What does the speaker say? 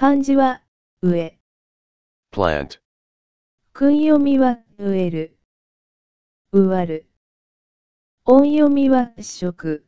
漢字は、植え。plant 訓読みは、植える。植わる。音読みは、食。